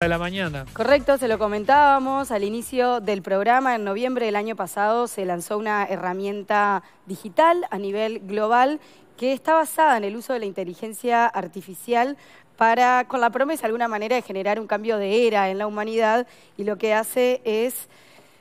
de la mañana. Correcto, se lo comentábamos al inicio del programa. En noviembre del año pasado se lanzó una herramienta digital a nivel global que está basada en el uso de la inteligencia artificial para, con la promesa de alguna manera de generar un cambio de era en la humanidad y lo que hace es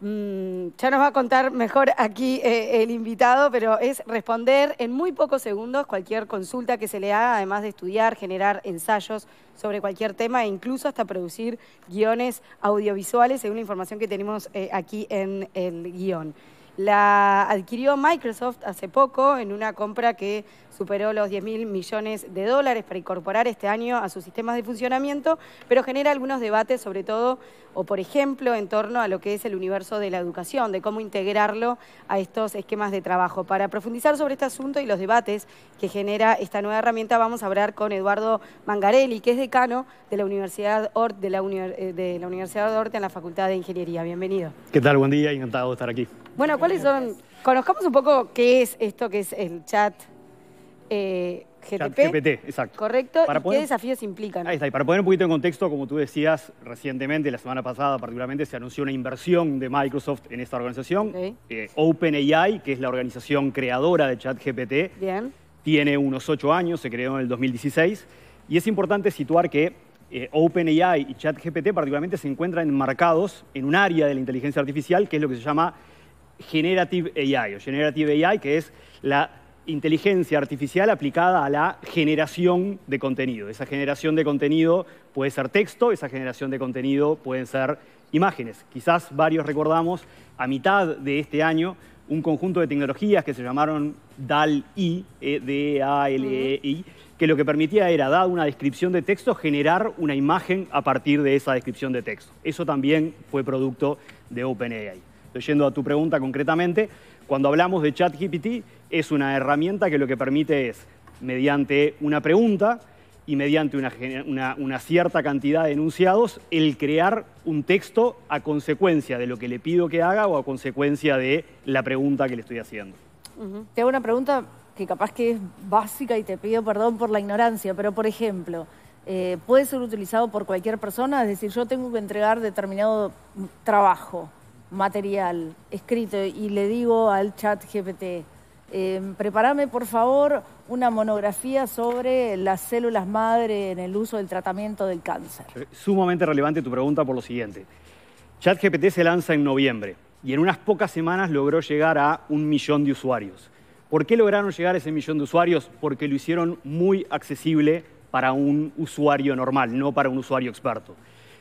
Mm, ya nos va a contar mejor aquí eh, el invitado, pero es responder en muy pocos segundos cualquier consulta que se le haga, además de estudiar, generar ensayos sobre cualquier tema e incluso hasta producir guiones audiovisuales, según la información que tenemos eh, aquí en el guión. La adquirió Microsoft hace poco en una compra que superó los 10 mil millones de dólares para incorporar este año a sus sistemas de funcionamiento, pero genera algunos debates, sobre todo, o por ejemplo, en torno a lo que es el universo de la educación, de cómo integrarlo a estos esquemas de trabajo. Para profundizar sobre este asunto y los debates que genera esta nueva herramienta, vamos a hablar con Eduardo Mangarelli, que es decano de la Universidad de eh, de la Universidad de Orte en la Facultad de Ingeniería. Bienvenido. ¿Qué tal? Buen día, encantado de estar aquí. Bueno, ¿cuáles son? Conozcamos un poco qué es esto que es el chat. Eh, GPT, exacto. Correcto. qué desafíos implican? Ahí está. Y para poner un poquito en contexto, como tú decías recientemente, la semana pasada particularmente, se anunció una inversión de Microsoft en esta organización. Eh, OpenAI, que es la organización creadora de GPT. Bien. tiene unos ocho años, se creó en el 2016. Y es importante situar que eh, OpenAI y GPT particularmente se encuentran enmarcados en un área de la inteligencia artificial que es lo que se llama Generative AI, Generative AI, que es la inteligencia artificial aplicada a la generación de contenido. Esa generación de contenido puede ser texto, esa generación de contenido pueden ser imágenes. Quizás varios recordamos a mitad de este año un conjunto de tecnologías que se llamaron dal D-A-L-E-I, que lo que permitía era, dada una descripción de texto, generar una imagen a partir de esa descripción de texto. Eso también fue producto de OpenAI yendo a tu pregunta concretamente, cuando hablamos de ChatGPT, es una herramienta que lo que permite es, mediante una pregunta y mediante una, cierta cantidad de enunciados, el crear un texto a consecuencia de lo que le pido que haga o a consecuencia de la pregunta que le estoy haciendo. Te hago una pregunta que capaz que es básica y te pido perdón por la ignorancia, pero por ejemplo, eh, puede ser utilizado por cualquier persona, es decir, yo tengo que entregar determinado trabajo material escrito y le digo al chat GPT, em, prepárame por favor una monografía sobre las células madre en el uso del tratamiento del cáncer. Eh, sumamente relevante tu pregunta por lo siguiente. ChatGPT se lanza en noviembre y en unas pocas semanas logró llegar a un millón de usuarios. ¿Por qué lograron llegar a ese millón de usuarios? Porque lo hicieron muy accesible para un usuario normal, no para un usuario experto.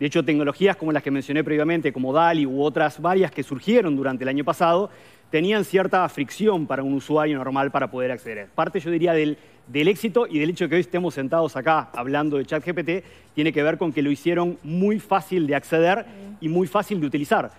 De hecho, tecnologías como las que mencioné previamente, como DALI u otras varias que surgieron durante el año pasado, tenían cierta fricción para un usuario normal para poder acceder. Parte, yo diría, del, éxito y del hecho que hoy estemos sentados acá hablando de ChatGPT, tiene que ver con que lo hicieron muy fácil de acceder y muy fácil de utilizar.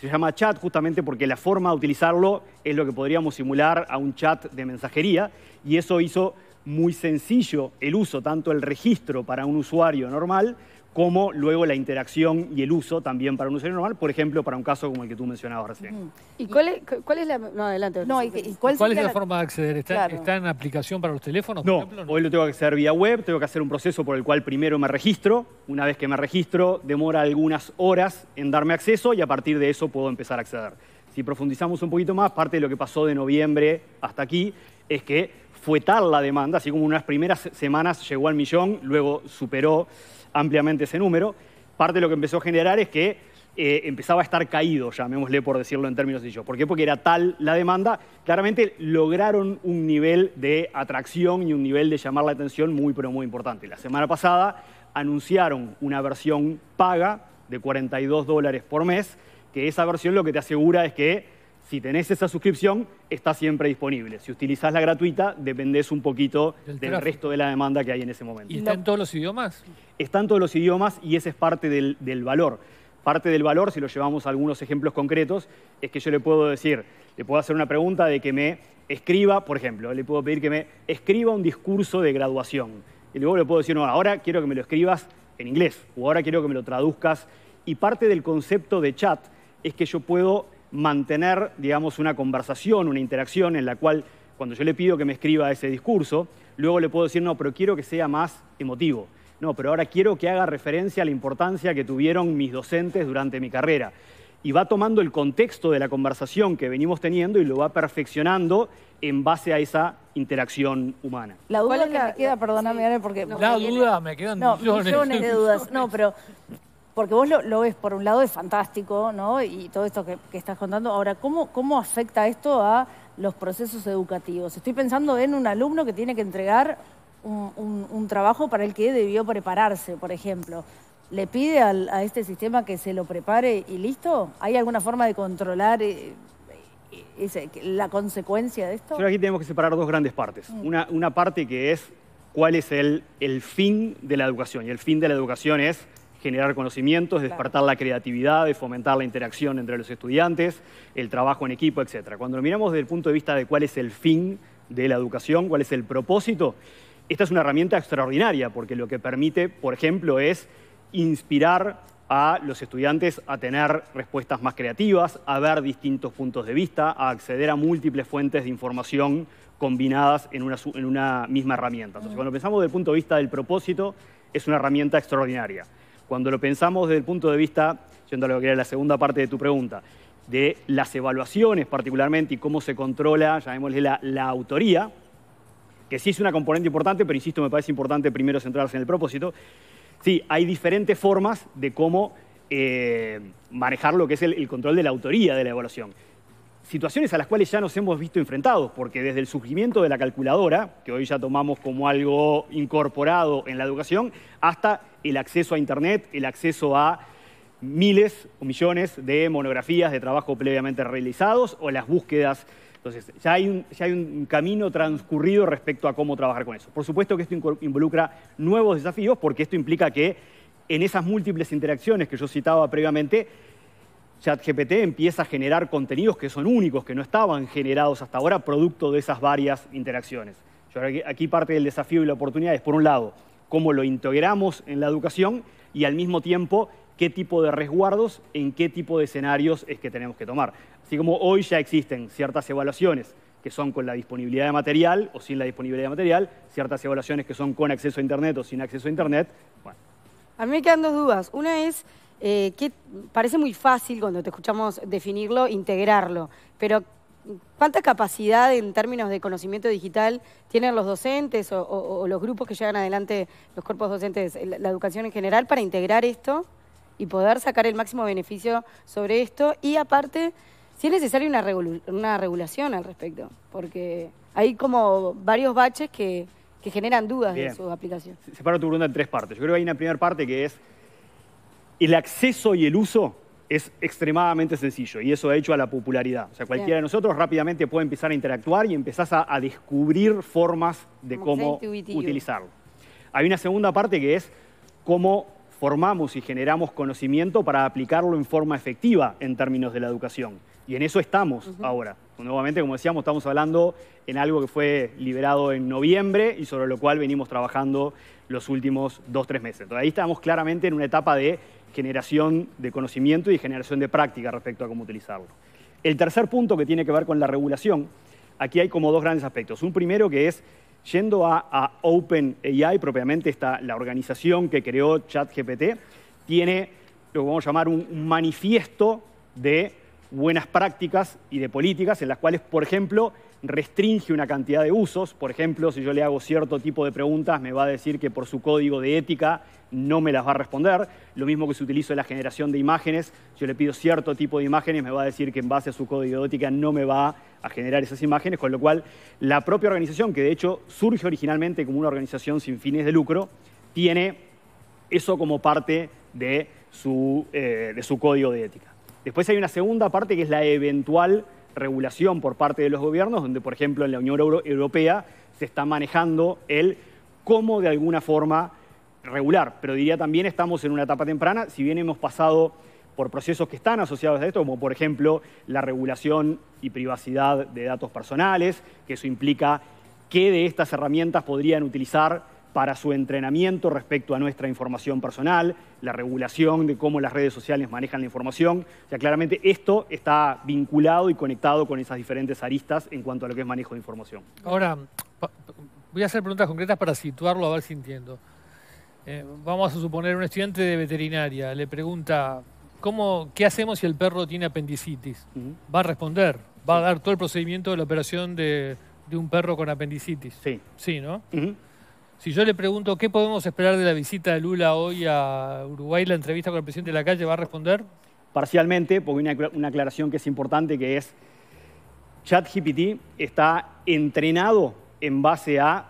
Se llama chat justamente porque la forma de utilizarlo es lo que podríamos simular a un chat de mensajería y eso hizo muy sencillo el uso, tanto el registro para un usuario normal como luego la interacción y el uso también para un usuario normal, por ejemplo, para un caso como el que tú mencionabas recién. ¿Y cuál es, la... adelante. es la, forma de acceder? ¿Está, en aplicación para los teléfonos? no, hoy lo tengo que hacer vía web, tengo que hacer un proceso por el cual primero me registro, una vez que me registro demora algunas horas en darme acceso y a partir de eso puedo empezar a acceder. Si profundizamos un poquito más, parte de lo que pasó de noviembre hasta aquí es que fue tal la demanda, así como unas primeras semanas llegó al millón, luego superó ampliamente ese número. Parte de lo que empezó a generar es que eh, empezaba a estar caído, llamémosle por decirlo en términos de ¿Por qué? Porque era tal la demanda, claramente lograron un nivel de atracción y un nivel de llamar la atención muy, pero muy importante. La semana pasada anunciaron una versión paga de 42 dólares por mes, que esa versión lo que te asegura es que si tenés esa suscripción, está siempre disponible. Si utilizás la gratuita, dependés un poquito del resto de la demanda que hay en ese momento. ¿Y está en todos los idiomas? Están en todos los idiomas y ese es parte del, del valor. Parte del valor, si lo llevamos a algunos ejemplos concretos, es que yo le puedo decir, le puedo hacer una pregunta de que me escriba, por ejemplo, le puedo pedir que me escriba un discurso de graduación. Y luego le puedo decir, no, ahora quiero que me lo escribas en inglés o ahora quiero que me lo traduzcas. Y parte del concepto de chat es que yo puedo mantener, digamos, una conversación, una interacción en la cual cuando yo le pido que me escriba ese discurso, luego le puedo decir, no, pero quiero que sea más emotivo. No, pero ahora quiero que haga referencia a la importancia que tuvieron mis docentes durante mi carrera. Y va tomando el contexto de la conversación que venimos teniendo y lo va perfeccionando en base a esa interacción humana. La duda que me queda, perdóname, porque... la duda, me quedan millones de dudas. No, pero porque vos lo, ves por un lado es fantástico, ¿no? Y todo esto que, estás contando. Ahora, ¿cómo, ¿cómo afecta esto a los procesos educativos? Estoy pensando en un alumno que tiene que entregar un, trabajo para el que debió prepararse, por ejemplo. ¿Le pide a este sistema que se lo prepare y listo? ¿Hay alguna forma de controlar eh, eh, la consecuencia de esto? Yo aquí tenemos que separar dos grandes partes. Mm. Una, parte que es cuál es el fin de la educación. Y el fin de la educación es generar conocimientos, despertar la creatividad, fomentar la interacción entre los estudiantes, el trabajo en equipo, etc. Cuando lo miramos desde el punto de vista de cuál es el fin de la educación, cuál es el propósito, esta es una herramienta extraordinaria porque lo que permite, por ejemplo, es inspirar a los estudiantes a tener respuestas más creativas, a ver distintos puntos de vista, a acceder a múltiples fuentes de información combinadas en una, en una misma herramienta. Entonces, cuando pensamos desde el punto de vista del propósito, es una herramienta extraordinaria cuando lo pensamos desde el punto de vista, yendo a lo que era la segunda parte de tu pregunta, de las evaluaciones particularmente y cómo se controla, llamémosle la, autoría, que sí es una componente importante, pero insisto, me parece importante primero centrarse en el propósito. Sí, hay diferentes formas de cómo eh, manejar lo que es el control de la autoría de la evaluación. Situaciones a las cuales ya nos hemos visto enfrentados, porque desde el surgimiento de la calculadora, que hoy ya tomamos como algo incorporado en la educación, hasta el acceso a Internet, el acceso a miles o millones de monografías de trabajo previamente realizados o las búsquedas. Entonces, ya hay, un, hay un camino transcurrido respecto a cómo trabajar con eso. Por supuesto que esto involucra nuevos desafíos porque esto implica que en esas múltiples interacciones que yo citaba previamente, ChatGPT empieza a generar contenidos que son únicos, que no estaban generados hasta ahora, producto de esas varias interacciones. Yo, aquí parte del desafío y la oportunidad es, por un lado, cómo lo integramos en la educación y al mismo tiempo qué tipo de resguardos, en qué tipo de escenarios es que tenemos que tomar. Así como hoy ya existen ciertas evaluaciones que son con la disponibilidad de material o sin la disponibilidad de material, ciertas evaluaciones que son con acceso a Internet o sin acceso a Internet. A mí me quedan dos dudas. Una es eh, que parece muy fácil cuando te escuchamos definirlo, integrarlo, pero ¿Cuánta capacidad en términos de conocimiento digital tienen los docentes o, los grupos que llegan adelante los cuerpos docentes, la, educación en general, para integrar esto y poder sacar el máximo beneficio sobre esto? Y aparte, si es necesaria una, regulación al respecto, porque hay como varios baches que, generan dudas de su aplicación. Separo tu pregunta en tres partes. Yo creo que hay una primera parte que es el acceso y el uso es extremadamente sencillo y eso ha hecho a la popularidad. O sea, cualquiera de nosotros rápidamente puede empezar a interactuar y empezás a, a descubrir formas de cómo utilizarlo. Hay una segunda parte que es cómo formamos y generamos conocimiento para aplicarlo en forma efectiva en términos de la educación. Y en eso estamos ahora. Nuevamente, como decíamos, estamos hablando en algo que fue liberado en noviembre y sobre lo cual venimos trabajando los últimos dos, tres meses. Entonces ahí estamos claramente en una etapa de generación de conocimiento y generación de práctica respecto a cómo utilizarlo. El tercer punto que tiene que ver con la regulación, aquí hay como dos grandes aspectos. Un primero que es, yendo a, OpenAI, propiamente está la organización que creó ChatGPT, tiene lo que vamos a llamar un manifiesto de buenas prácticas y de políticas en las cuales, por ejemplo, restringe una cantidad de usos. Por ejemplo, si yo le hago cierto tipo de preguntas, me va a decir que por su código de ética no me las va a responder. Lo mismo que se utiliza en la generación de imágenes. Si yo le pido cierto tipo de imágenes, me va a decir que en base a su código de ética no me va a generar esas imágenes, con lo cual la propia organización, que de hecho surge originalmente como una organización sin fines de lucro, tiene eso como parte de su, eh, de su código de ética. Después hay una segunda parte que es la eventual regulación por parte de los gobiernos, donde por ejemplo en la Unión Europea se está manejando el cómo de alguna forma regular. Pero diría también estamos en una etapa temprana, si bien hemos pasado por procesos que están asociados a esto, como por ejemplo la regulación y privacidad de datos personales, que eso implica qué de estas herramientas podrían utilizar para su entrenamiento respecto a nuestra información personal, la regulación de cómo las redes sociales manejan la información. O sea, claramente esto está vinculado y conectado con esas diferentes aristas en cuanto a lo que es manejo de información. Ahora, voy a hacer preguntas concretas para situarlo a ver si entiendo. Eh, vamos a suponer un estudiante de veterinaria le pregunta, ¿cómo, ¿qué hacemos si el perro tiene apendicitis? Va a responder, va a dar todo el procedimiento de la operación de, un perro con apendicitis. Sí. Sí, ¿no? Si yo le pregunto qué podemos esperar de la visita de Lula hoy a Uruguay, la entrevista con el presidente de la calle, ¿va a responder? Parcialmente, porque hay una aclaración que es importante, que es ChatGPT está entrenado en base a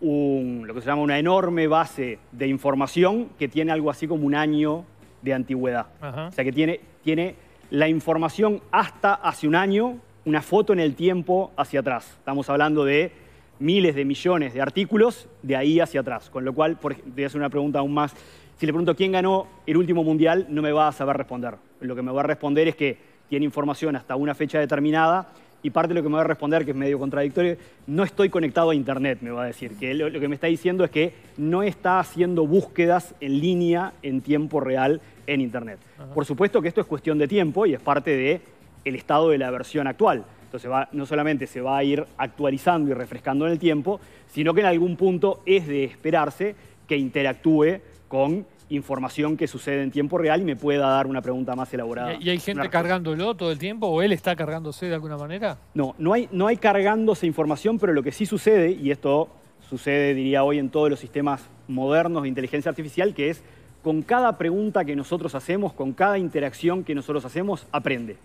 un, lo que se llama una enorme base de información que tiene algo así como un año de antigüedad. O sea que tiene, tiene la información hasta hace un año, una foto en el tiempo hacia atrás. Estamos hablando de miles de millones de artículos de ahí hacia atrás. Con lo cual, por, voy a hacer una pregunta aún más. Si le pregunto quién ganó el último mundial, no me va a saber responder. Lo que me va a responder es que tiene información hasta una fecha determinada y parte de lo que me va a responder, que es medio contradictorio, no estoy conectado a Internet, me va a decir. Que lo, que me está diciendo es que no está haciendo búsquedas en línea en tiempo real en Internet. Por supuesto que esto es cuestión de tiempo y es parte del el estado de la versión actual. Entonces no solamente se va a ir actualizando y refrescando en el tiempo, sino que en algún punto es de esperarse que interactúe con información que sucede en tiempo real y me pueda dar una pregunta más elaborada. ¿Y hay gente cargándolo todo el tiempo o él está cargándose de alguna manera? No, no hay, no hay cargándose información, pero lo que sí sucede, y esto sucede diría hoy en todos los sistemas modernos de inteligencia artificial, que es con cada pregunta que nosotros hacemos, con cada interacción que nosotros hacemos, aprende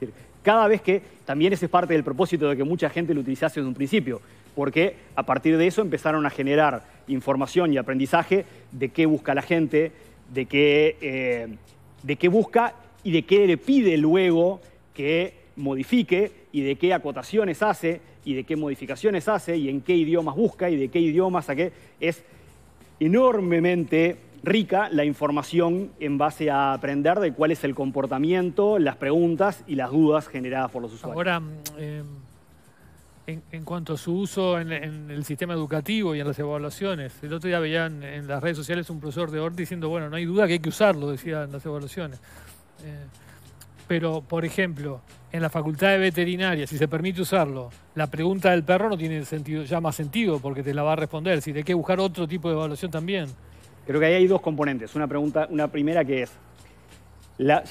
decir, cada vez que, también ese es parte del propósito de que mucha gente lo utilizase desde un principio, porque a partir de eso empezaron a generar información y aprendizaje de qué busca la gente, de qué, eh, de qué busca y de qué le pide luego que modifique y de qué acotaciones hace y de qué modificaciones hace y en qué idiomas busca y de qué idiomas a qué. Es enormemente rica la información en base a aprender de cuál es el comportamiento, las preguntas y las dudas generadas por los usuarios. Ahora, eh, en, cuanto a su uso en, el sistema educativo y en las evaluaciones, el otro día veían en las redes sociales un profesor de ORT diciendo, bueno, no hay duda que hay que usarlo, decían las evaluaciones. Eh, pero, por ejemplo, en la facultad de veterinaria, si se permite usarlo, la pregunta del perro no tiene sentido, ya más sentido, porque te la va a responder, si te hay que buscar otro tipo de evaluación también. Creo que ahí hay dos componentes. Una, pregunta, una primera que es, la,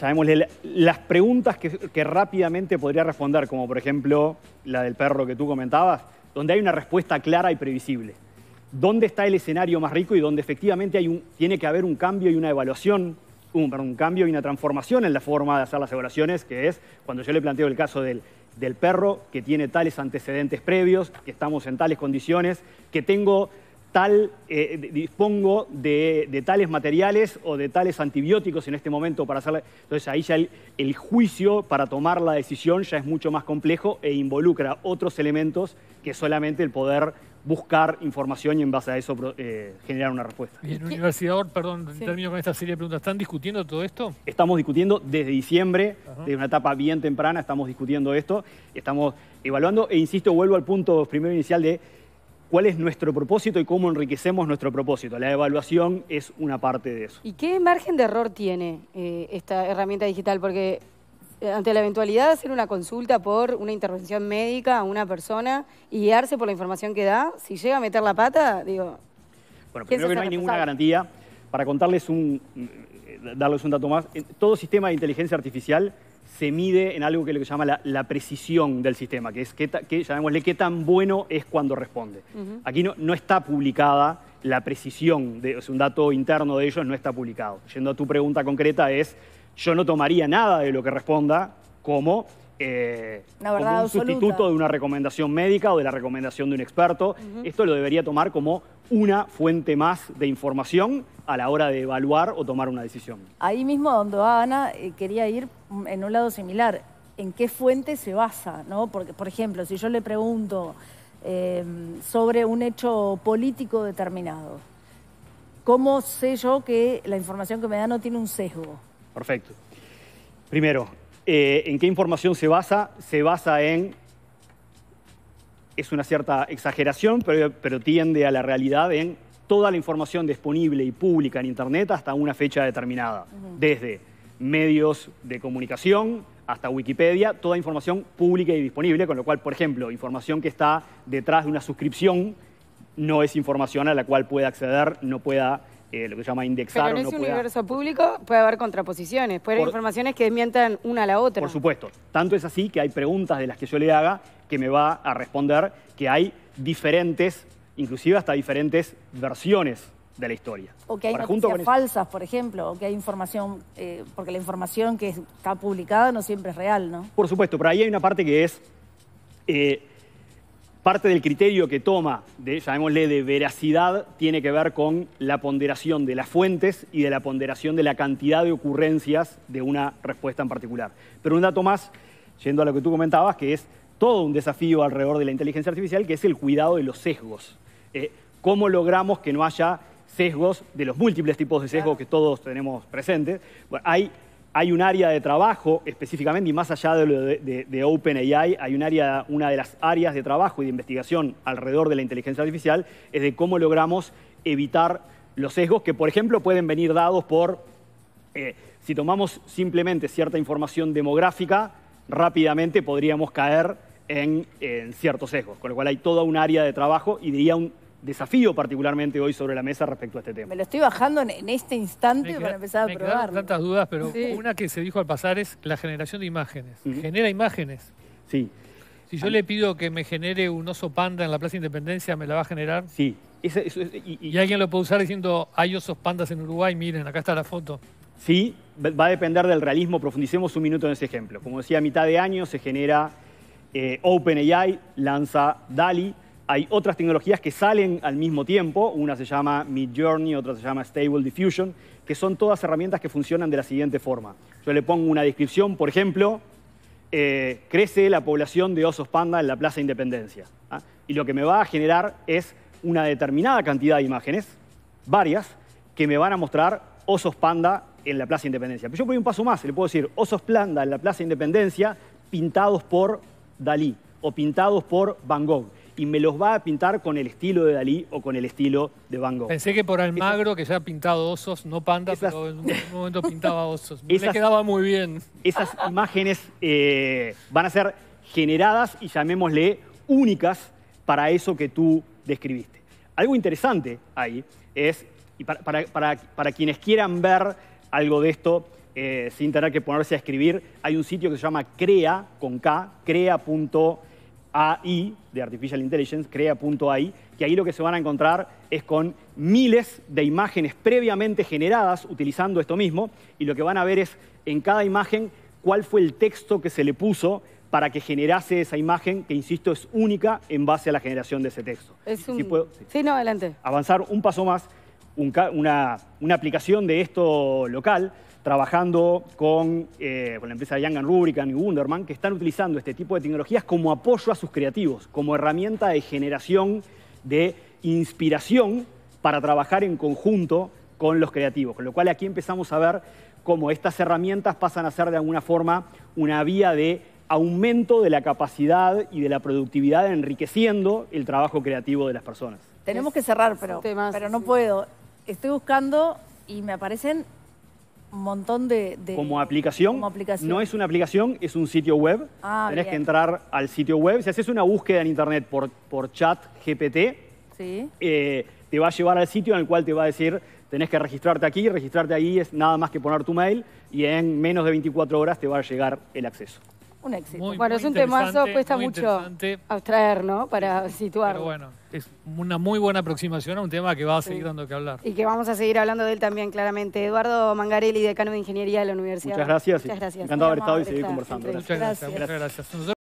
las preguntas que, rápidamente podría responder, como por ejemplo la del perro que tú comentabas, donde hay una respuesta clara y previsible. ¿Dónde está el escenario más rico y donde efectivamente hay tiene que haber un cambio y una evaluación, un, perdón, un cambio y una transformación en la forma de hacer las evaluaciones, que es cuando yo le planteo el caso del, del perro que tiene tales antecedentes previos, que estamos en tales condiciones, que tengo tal, eh, dispongo de, tales materiales o de tales antibióticos en este momento para hacerle. Entonces ahí ya el, juicio para tomar la decisión ya es mucho más complejo e involucra otros elementos que solamente el poder buscar información y en base a eso eh, generar una respuesta. Y en Universidad perdón, termino con esta serie de preguntas, ¿están discutiendo todo esto? Estamos discutiendo desde diciembre, de desde una etapa bien temprana, estamos discutiendo esto, estamos evaluando e insisto, vuelvo al punto primero inicial de cuál es nuestro propósito y cómo enriquecemos nuestro propósito. La evaluación es una parte de eso. ¿Y qué margen de error tiene eh, esta herramienta digital? Porque eh, ante la eventualidad de hacer una consulta por una intervención médica a una persona y guiarse por la información que da, si llega a meter la pata, digo... Bueno, creo que no hay ninguna garantía. Para contarles un, darles un dato más, todo sistema de inteligencia artificial se mide en algo que lo que llama la, precisión del sistema, que es que, llamémosle qué tan bueno es cuando responde. Aquí no, está publicada la precisión, de, es un dato interno de ellos, no está publicado. Yendo a tu pregunta concreta es, yo no tomaría nada de lo que responda como eh, como un sustituto de una recomendación médica o de la recomendación de un experto. Esto lo debería tomar como una fuente más de información a la hora de evaluar o tomar una decisión. Ahí mismo donde va Ana, eh, quería ir mm, en un lado similar. ¿En qué fuente se basa? ¿no? Porque, por ejemplo, si yo le pregunto em, sobre un hecho político determinado, ¿cómo sé yo que la información que me da no tiene un sesgo? Perfecto. Primero, eh, ¿En qué información se basa? Se basa en... Es una cierta exageración, pero, tiende a la realidad en toda la información disponible y pública en Internet hasta una fecha determinada. Desde medios de comunicación hasta Wikipedia, toda información pública y disponible, con lo cual, por ejemplo, información que está detrás de una suscripción no es información a la cual pueda acceder, no pueda eh, lo que se llama indexar Pero en ese universo público puede haber contraposiciones, puede haber informaciones que desmientan una a la otra. Por supuesto. Tanto es así que hay preguntas de las que yo le haga que me va a responder que hay diferentes, inclusive hasta diferentes versiones de la historia. O que hay falsas, por ejemplo, o que hay información, eh, porque la información que está publicada no siempre es real, ¿no? Por supuesto, pero ahí hay una parte que es... Eh, Parte del criterio que toma, de, llamémosle de veracidad, tiene que ver con la ponderación de las fuentes y de la ponderación de la cantidad de ocurrencias de una respuesta en particular. Pero un dato más, yendo a lo que tú comentabas, que es todo un desafío alrededor de la inteligencia artificial, que es el cuidado de los sesgos. Eh, ¿Cómo logramos que no haya sesgos de los múltiples tipos de sesgos que todos tenemos presentes? hay hay un área de trabajo específicamente, y más allá de, de, de OpenAI, hay un área, una de las áreas de trabajo y de investigación alrededor de la inteligencia artificial, es de cómo logramos evitar los sesgos que, por ejemplo, pueden venir dados por, eh, si tomamos simplemente cierta información demográfica, rápidamente podríamos caer en, en, ciertos sesgos, con lo cual hay toda un área de trabajo y diría un desafío particularmente hoy sobre la mesa respecto a este tema. Me lo estoy bajando en, este instante para empezar a probar. tantas dudas, pero una que se dijo al pasar es la generación de imágenes. Genera imágenes. Sí. Si yo le pido que me genere un oso panda en la Plaza Independencia, ¿me la va a generar? Sí. y, alguien lo puede usar diciendo, hay osos pandas en Uruguay, miren, acá está la foto. Sí, va a depender del realismo. Profundicemos un minuto en ese ejemplo. Como decía, a mitad de año se genera eh, OpenAI, lanza DALI, hay otras tecnologías que salen al mismo tiempo, una se llama Mid Journey, otra se llama Stable Diffusion, que son todas herramientas que funcionan de la siguiente forma. Yo le pongo una descripción, por ejemplo, eh, crece la población de osos panda en la Plaza Independencia. ¿ah? Y lo que me va a generar es una determinada cantidad de imágenes, varias, que me van a mostrar osos panda en la Plaza Independencia. Pero yo voy un paso más, le puedo decir osos panda en la Plaza Independencia pintados por Dalí o pintados por Van Gogh y me los va a pintar con el estilo de Dalí o con el estilo de Van Gogh. Pensé que por Almagro, que ya ha pintado osos, no panda, pero en un momento pintaba osos. Esas, quedaba muy bien. Esas imágenes eh, van a ser generadas y llamémosle únicas para eso que tú describiste. Algo interesante ahí es, y para, para, quienes quieran ver algo de esto, eh, sin tener que ponerse a escribir, hay un sitio que se llama CREA, con K, crea.com AI, de Artificial Intelligence, crea.ai, que ahí lo que se van a encontrar es con miles de imágenes previamente generadas utilizando esto mismo, y lo que van a ver es en cada imagen cuál fue el texto que se le puso para que generase esa imagen que, insisto, es única en base a la generación de ese texto. Es un... sí, no, adelante. Avanzar un paso más una, aplicación de esto local, trabajando con, eh, la empresa Young Rubrican y Wunderman, que están utilizando este tipo de tecnologías como apoyo a sus creativos, como herramienta de generación de inspiración para trabajar en conjunto con los creativos. Con lo cual aquí empezamos a ver cómo estas herramientas pasan a ser de alguna forma una vía de aumento de la capacidad y de la productividad enriqueciendo el trabajo creativo de las personas. Tenemos que cerrar, pero, pero no puedo estoy buscando y me aparecen un montón de... como, aplicación, No es una aplicación, es un sitio web. Ah, Tenés que entrar al sitio web. Si haces una búsqueda en internet por, por chat GPT, sí. Eh, te va a llevar al sitio en el cual te va a decir tenés que registrarte aquí, registrarte ahí es nada más que poner tu mail y en menos de 24 horas te va a llegar el acceso bueno, es un temazo, cuesta mucho abstraer, ¿no? Para situar. Pero bueno, es una muy buena aproximación a un tema que va a seguir dando que hablar. Y que vamos a seguir hablando de él también, claramente. Eduardo Mangarelli, decano de Ingeniería de la Universidad. Muchas gracias. Muchas gracias. Encantado de haber estado y seguir conversando. Muchas gracias. Muchas gracias.